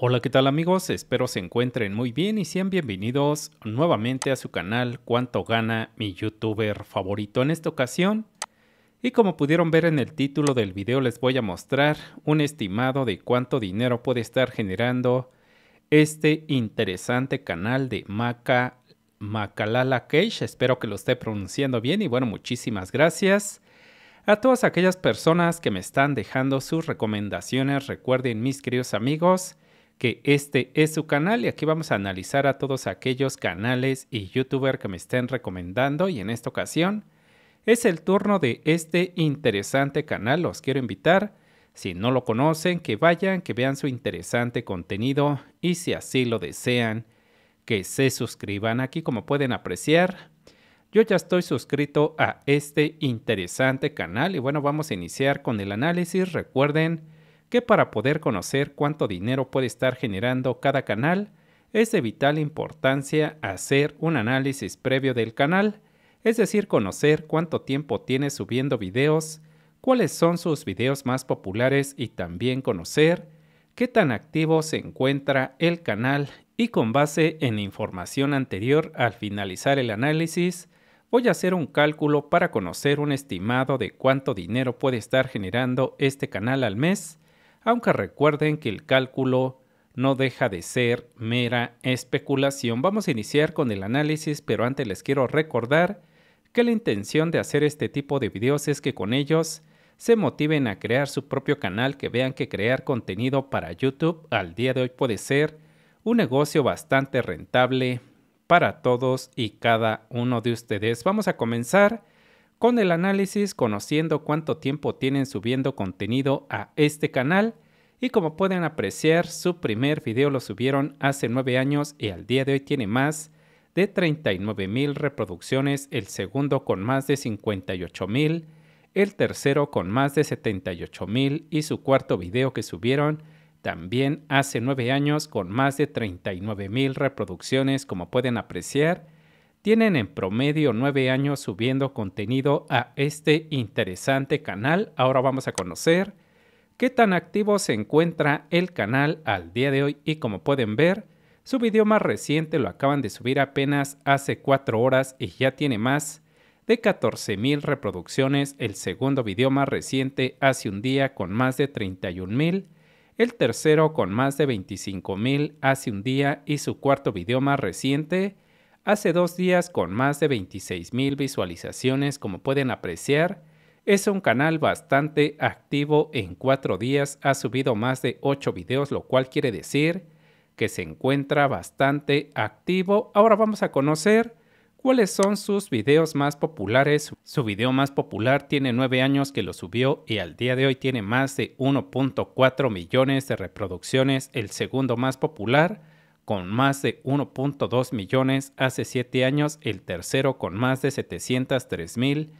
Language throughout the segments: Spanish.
Hola, ¿qué tal amigos? Espero se encuentren muy bien y sean bienvenidos nuevamente a su canal Cuánto gana mi youtuber favorito en esta ocasión. Y como pudieron ver en el título del video les voy a mostrar un estimado de cuánto dinero puede estar generando este interesante canal de Maca Macalala Cage. Espero que lo esté pronunciando bien y bueno, muchísimas gracias. A todas aquellas personas que me están dejando sus recomendaciones, recuerden mis queridos amigos, que este es su canal y aquí vamos a analizar a todos aquellos canales y youtubers que me estén recomendando y en esta ocasión es el turno de este interesante canal, los quiero invitar, si no lo conocen, que vayan, que vean su interesante contenido y si así lo desean, que se suscriban aquí como pueden apreciar. Yo ya estoy suscrito a este interesante canal y bueno, vamos a iniciar con el análisis. Recuerden, que para poder conocer cuánto dinero puede estar generando cada canal, es de vital importancia hacer un análisis previo del canal, es decir, conocer cuánto tiempo tiene subiendo videos, cuáles son sus videos más populares y también conocer qué tan activo se encuentra el canal y con base en información anterior al finalizar el análisis, voy a hacer un cálculo para conocer un estimado de cuánto dinero puede estar generando este canal al mes aunque recuerden que el cálculo no deja de ser mera especulación. Vamos a iniciar con el análisis, pero antes les quiero recordar que la intención de hacer este tipo de videos es que con ellos se motiven a crear su propio canal, que vean que crear contenido para YouTube al día de hoy puede ser un negocio bastante rentable para todos y cada uno de ustedes. Vamos a comenzar con el análisis, conociendo cuánto tiempo tienen subiendo contenido a este canal. Y como pueden apreciar, su primer video lo subieron hace 9 años y al día de hoy tiene más de 39 mil reproducciones, el segundo con más de 58 mil, el tercero con más de 78 mil y su cuarto video que subieron también hace 9 años con más de 39 mil reproducciones, como pueden apreciar tienen en promedio nueve años subiendo contenido a este interesante canal. Ahora vamos a conocer qué tan activo se encuentra el canal al día de hoy y como pueden ver, su video más reciente lo acaban de subir apenas hace cuatro horas y ya tiene más de 14.000 reproducciones. El segundo video más reciente hace un día con más de 31.000. El tercero con más de 25.000 hace un día y su cuarto video más reciente hace dos días con más de 26.000 visualizaciones como pueden apreciar. Es un canal bastante activo, en cuatro días ha subido más de 8 videos, lo cual quiere decir que se encuentra bastante activo. Ahora vamos a conocer cuáles son sus videos más populares. Su video más popular tiene 9 años que lo subió y al día de hoy tiene más de 1.4 millones de reproducciones. El segundo más popular con más de 1.2 millones hace 7 años, el tercero con más de 703 mil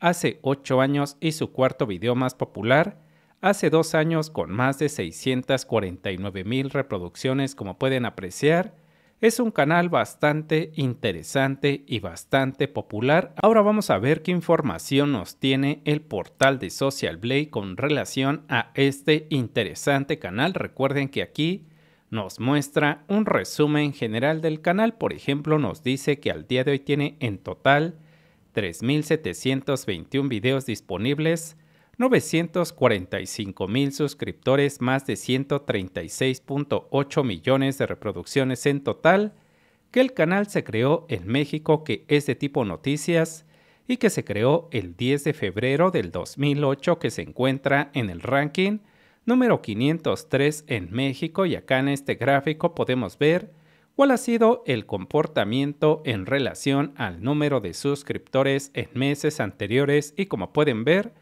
hace 8 años y su cuarto video más popular hace 2 años con más de 649 mil reproducciones como pueden apreciar. Es un canal bastante interesante y bastante popular. Ahora vamos a ver qué información nos tiene el portal de Social Blade con relación a este interesante canal. Recuerden que aquí nos muestra un resumen general del canal. Por ejemplo, nos dice que al día de hoy tiene en total 3.721 videos disponibles, 945.000 suscriptores, más de 136.8 millones de reproducciones en total, que el canal se creó en México, que es de tipo noticias, y que se creó el 10 de febrero del 2008, que se encuentra en el ranking número 503 en México y acá en este gráfico podemos ver cuál ha sido el comportamiento en relación al número de suscriptores en meses anteriores y como pueden ver,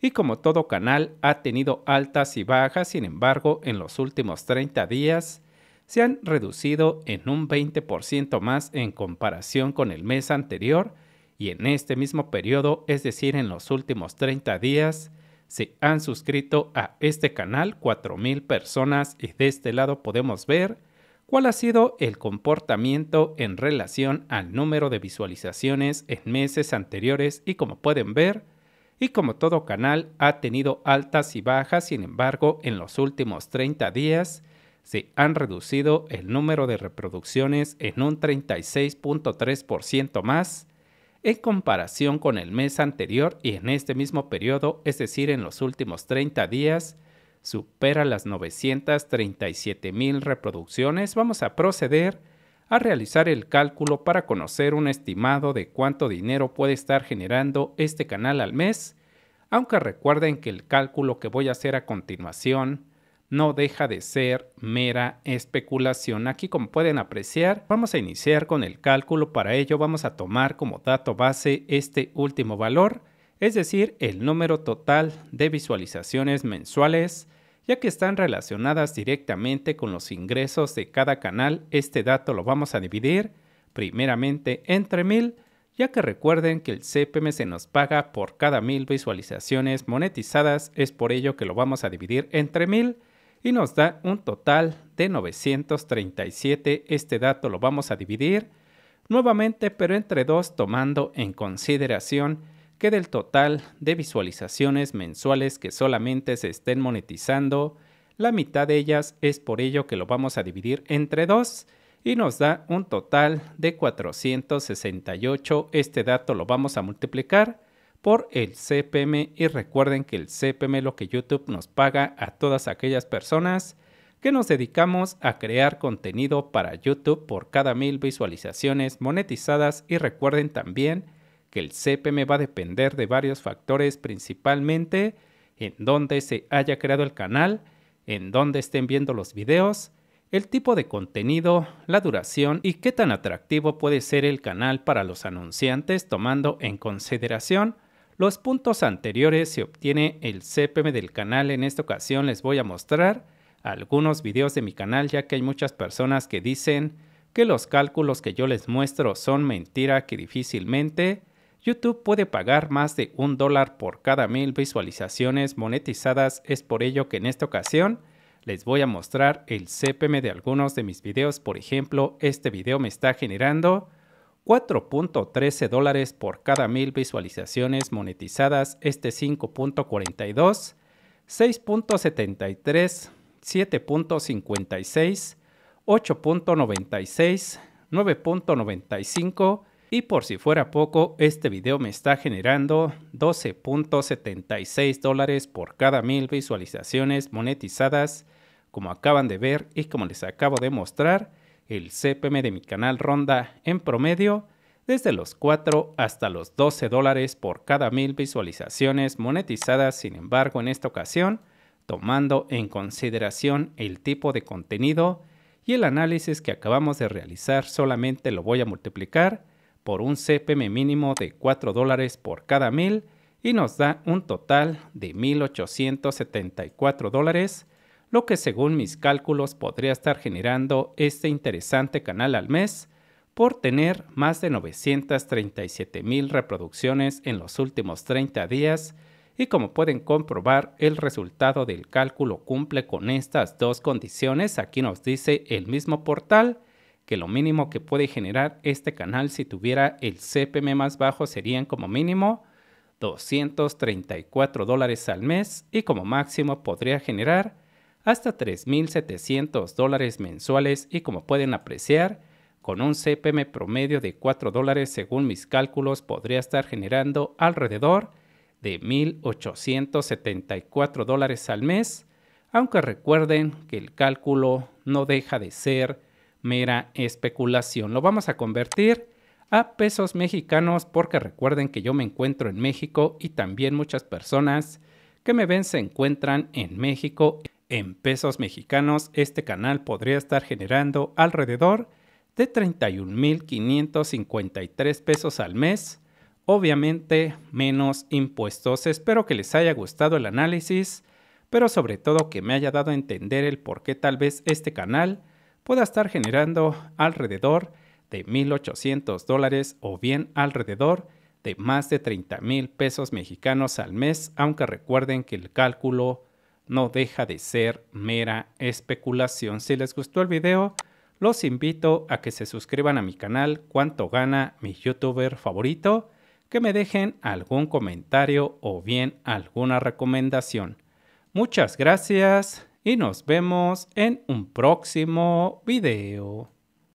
y como todo canal ha tenido altas y bajas, sin embargo, en los últimos 30 días se han reducido en un 20% más en comparación con el mes anterior y en este mismo periodo, es decir, en los últimos 30 días, se han suscrito a este canal 4.000 personas y de este lado podemos ver cuál ha sido el comportamiento en relación al número de visualizaciones en meses anteriores y como pueden ver, y como todo canal ha tenido altas y bajas, sin embargo, en los últimos 30 días se han reducido el número de reproducciones en un 36.3% más en comparación con el mes anterior y en este mismo periodo, es decir, en los últimos 30 días, supera las 937 mil reproducciones. Vamos a proceder a realizar el cálculo para conocer un estimado de cuánto dinero puede estar generando este canal al mes, aunque recuerden que el cálculo que voy a hacer a continuación no deja de ser mera especulación. Aquí como pueden apreciar, vamos a iniciar con el cálculo. Para ello vamos a tomar como dato base este último valor, es decir, el número total de visualizaciones mensuales, ya que están relacionadas directamente con los ingresos de cada canal. Este dato lo vamos a dividir primeramente entre mil, ya que recuerden que el CPM se nos paga por cada mil visualizaciones monetizadas, es por ello que lo vamos a dividir entre mil y nos da un total de 937. Este dato lo vamos a dividir nuevamente, pero entre dos, tomando en consideración que del total de visualizaciones mensuales que solamente se estén monetizando, la mitad de ellas es por ello que lo vamos a dividir entre dos y nos da un total de 468. Este dato lo vamos a multiplicar por el CPM y recuerden que el CPM lo que YouTube nos paga a todas aquellas personas que nos dedicamos a crear contenido para YouTube por cada mil visualizaciones monetizadas y recuerden también que el CPM va a depender de varios factores principalmente en dónde se haya creado el canal, en dónde estén viendo los videos, el tipo de contenido, la duración y qué tan atractivo puede ser el canal para los anunciantes tomando en consideración los puntos anteriores se obtiene el CPM del canal. En esta ocasión les voy a mostrar algunos videos de mi canal ya que hay muchas personas que dicen que los cálculos que yo les muestro son mentira que difícilmente YouTube puede pagar más de un dólar por cada mil visualizaciones monetizadas. Es por ello que en esta ocasión les voy a mostrar el CPM de algunos de mis videos. Por ejemplo, este video me está generando 4.13 dólares por cada mil visualizaciones monetizadas, este 5.42, 6.73, 7.56, 8.96, 9.95 y por si fuera poco, este video me está generando 12.76 dólares por cada mil visualizaciones monetizadas, como acaban de ver y como les acabo de mostrar. El CPM de mi canal ronda en promedio desde los 4 hasta los 12 dólares por cada mil visualizaciones monetizadas. Sin embargo, en esta ocasión, tomando en consideración el tipo de contenido y el análisis que acabamos de realizar, solamente lo voy a multiplicar por un CPM mínimo de 4 dólares por cada mil y nos da un total de 1.874 dólares lo que según mis cálculos podría estar generando este interesante canal al mes por tener más de 937 mil reproducciones en los últimos 30 días y como pueden comprobar el resultado del cálculo cumple con estas dos condiciones, aquí nos dice el mismo portal que lo mínimo que puede generar este canal si tuviera el CPM más bajo serían como mínimo 234 dólares al mes y como máximo podría generar hasta 3.700 dólares mensuales y como pueden apreciar, con un CPM promedio de 4 dólares según mis cálculos podría estar generando alrededor de 1.874 dólares al mes, aunque recuerden que el cálculo no deja de ser mera especulación. Lo vamos a convertir a pesos mexicanos porque recuerden que yo me encuentro en México y también muchas personas que me ven se encuentran en México en pesos mexicanos, este canal podría estar generando alrededor de 31.553 pesos al mes, obviamente menos impuestos. Espero que les haya gustado el análisis, pero sobre todo que me haya dado a entender el por qué tal vez este canal pueda estar generando alrededor de 1.800 dólares o bien alrededor de más de 30,000 pesos mexicanos al mes, aunque recuerden que el cálculo no deja de ser mera especulación. Si les gustó el video, los invito a que se suscriban a mi canal Cuánto gana mi youtuber favorito, que me dejen algún comentario o bien alguna recomendación. Muchas gracias y nos vemos en un próximo video.